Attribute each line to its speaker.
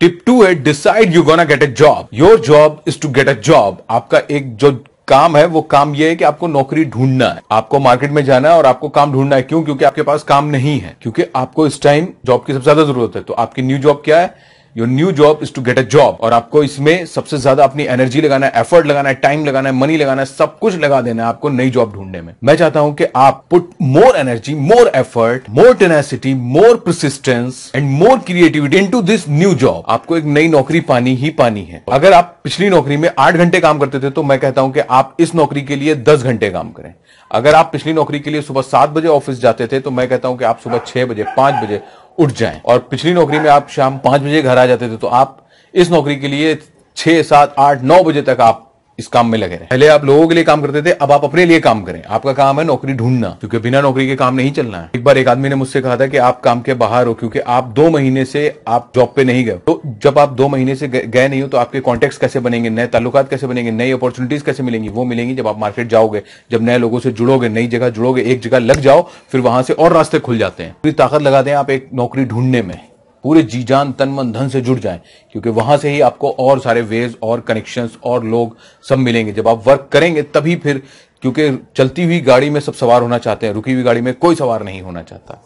Speaker 1: tip two है decide you gonna get a job your job is to get a job आपका एक जो काम है वो काम ये है कि आपको नौकरी ढूंढना है आपको मार्केट में जाना है और आपको काम ढूंढना है क्यों क्योंकि आपके पास काम नहीं है क्योंकि आपको इस टाइम जॉब की सबसे ज्यादा जरूरत है तो आपकी न्यू जॉब क्या है your new job is to get a job और आपको इसमें सबसे ज्यादा अपनी एनर्जी लगाना है एफर्ट लगाना है टाइम लगाना है मनी लगाना है सब कुछ लगा देना है आपको नई जॉब ढूंढने में मैं चाहता हूं कि आप put more energy more effort more tenacity more persistence and more creativity into this new job आपको एक नई नौकरी पानी ही पानी है अगर आप पिछली नौकरी में आठ घंटे काम करते थे तो मैं कहता हूं कि आप इस नौकरी के लिए दस घंटे काम करें अगर आप पिछली नौकरी के लिए सुबह सात बजे ऑफिस जाते थे तो मैं कहता हूं कि आप सुबह छह बजे पांच बजे उठ जाएं और पिछली नौकरी में आप शाम पांच बजे घर आ जाते थे तो आप इस नौकरी के लिए छह सात आठ नौ बजे तक आप इस काम में लगे रहे पहले आप लोगों के लिए काम करते थे अब आप अपने लिए काम करें आपका काम है नौकरी ढूंढना क्योंकि बिना नौकरी के काम नहीं चलना है एक बार एक आदमी ने मुझसे कहा था कि आप काम के बाहर हो क्योंकि आप दो महीने से आप जॉब पे नहीं गए तो जब आप दो महीने से गए नहीं हो तो आपके कॉन्टेक्ट कैसे बनेंगे नए ताल्लुकात कैसे बनेंगे नई अपॉर्चुनिटीज कैसे मिलेंगी वो मिलेंगी जब आप मार्केट जाओगे जब नए लोगों से जुड़ोगे नई जगह जुड़ोगे एक जगह लग जाओ फिर वहां से और रास्ते खुल जाते हैं पूरी ताकत लगाते हैं आप एक नौकरी ढूंढने में पूरे जी जान तन मन धन से जुड़ जाएं क्योंकि वहां से ही आपको और सारे वेज और कनेक्शंस और लोग सब मिलेंगे जब आप वर्क करेंगे तभी फिर क्योंकि चलती हुई गाड़ी में सब सवार होना चाहते हैं रुकी हुई गाड़ी में कोई सवार नहीं होना चाहता